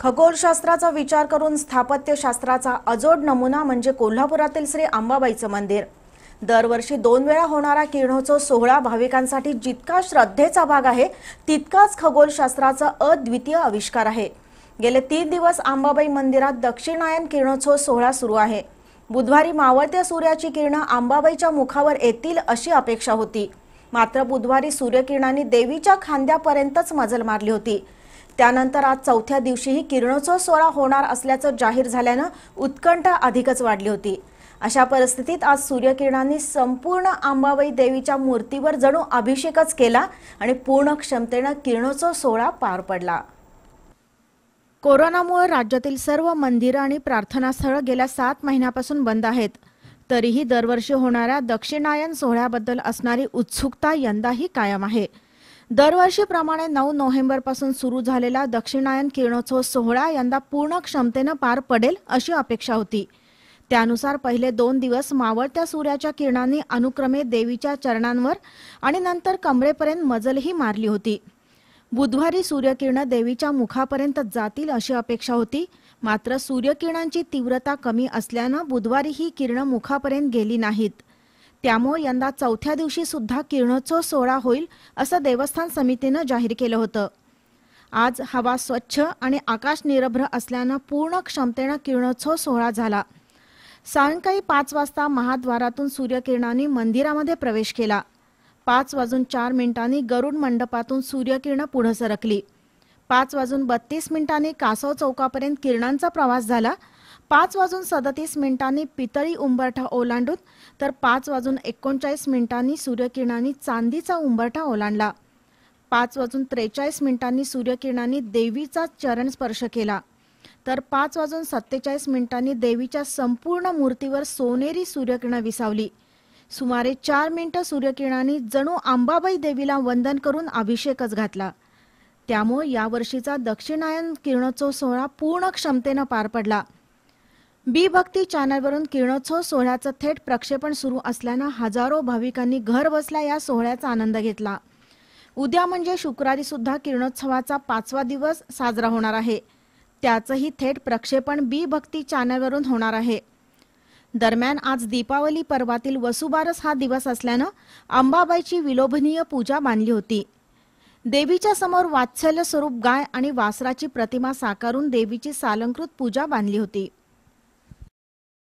खगोलशास्त्राचा विचार करून स्थापत्यशास्त्राचा अजोड नमुना म्हणजे कोल्हापुरातील श्री अंबाबाईचं मंदिर दरवर्षी दोन वेळा होणारा किरणोत्सव सोहळा भाविकांसाठी जितका श्रद्धेचा भाग आहे तितकाच खगोलशास्त्राचा अद्वितीय आविष्कार आहे गेले तीन दिवस अंबाबाई मंदिरात दक्षिणायन किरणोत्सव सोहळा सुरू आहे बुधवारी मावळत्या सूर्याची किरणं अंबाबाईच्या मुखावर येतील अशी अपेक्षा होती मात्र बुधवारी सूर्यकिरणांनी देवीच्या खांद्यापर्यंतच मजल मारली होती त्यानंतर आज चौथ्या दिवशीही किरणोत्सव सोहळा होणार असल्याचं जाहीर झाल्यानं उत्कंठा अधिकच वाढली होती अशा परिस्थितीत आज सूर्यकिरणांनी संपूर्ण आंबाबाई देवीच्या मूर्तीवर जणू अभिषेकच केला आणि पूर्ण क्षमतेनं किरणोत्सव सोहळा पार पडला कोरोनामुळे राज्यातील सर्व मंदिरं आणि प्रार्थनास्थळं गेल्या सात महिन्यापासून बंद आहेत तरीही दरवर्षी होणाऱ्या दक्षिणायन सोहळ्याबद्दल असणारी उत्सुकता यंदाही कायम आहे दरवर्षीप्रमाणे नऊ पासून सुरू झालेला दक्षिणायन किरणोत्सव सोहळा यंदा पूर्ण क्षमतेनं पार पडेल अशी अपेक्षा होती त्यानुसार पहिले दोन दिवस मावळत्या सूर्याच्या किरणांनी अनुक्रमे देवीच्या चरणांवर आणि नंतर कमरेपर्यंत मजलही मारली होती बुधवारी सूर्यकिरण देवीच्या मुखापर्यंत जातील अशी अपेक्षा होती मात्र सूर्यकिरणांची तीव्रता कमी असल्यानं बुधवारी ही किरण मुखापर्यंत गेली नाहीत त्यामुळे यंदा चौथ्या दिवशी सुद्धा किरणोत्सव सोहळा होईल असं देवस्थान समितीनं जाहीर केलं होतं आज हवा स्वच्छ आणि आकाश निरभ्र असल्यानं पूर्ण क्षमतेनं किरणोत्सव सोहळा झाला सायंकाळी पाच वाजता महाद्वारातून सूर्यकिरणांनी मंदिरामध्ये प्रवेश केला पाच वाजून चार मिनिटांनी गरुड मंडपातून सूर्यकिरण पुढे सरकली पाच वाजून बत्तीस मिनिटांनी कासव चौकापर्यंत किरणांचा प्रवास झाला पाच वाजून सदतीस मिनिटांनी पितळी उंबरठा ओलांडून तर पाच वाजून एकोणचाळीस मिनिटांनी सूर्यकिरणांनी चांदीचा उंबरठा ओलांडला पाच वाजून त्रेचाळीस मिनिटांनी सूर्यकिरणांनी देवीचा चरण स्पर्श केला तर पाच वाजून सत्तेचाळीस मिनिटांनी देवीच्या संपूर्ण मूर्तीवर सोनेरी सूर्यकिरण विसावली सुमारे चार मिनिटं सूर्यकिरणांनी जणू आंबाबाई देवीला वंदन करून अभिषेकच घातला त्यामुळे यावर्षीचा दक्षिणायन किरणोत्सव सोहळा पूर्ण क्षमतेनं पार पडला बी भक्ती चॅनलवरून किरणोत्सव सोहळ्याचं थेट प्रक्षेपण सुरू असल्यानं हजारो भाविकांनी घर बसल्या या सोहळ्याचा आनंद घेतला उद्या म्हणजे शुक्रवारी सुद्धा किरणोत्सवाचा पाचवा दिवस साजरा होणार आहे त्याचंही थेट प्रक्षेपण बी भक्ती चॅनलवरून होणार आहे दरम्यान आज दीपावली पर्वातील वसुबारस हा दिवस असल्यानं अंबाबाईची विलोभनीय पूजा बांधली होती देवीच्या समोर वात्सल्य स्वरूप गाय आणि वासराची प्रतिमा साकारून देवीची सालंकृत पूजा बांधली होती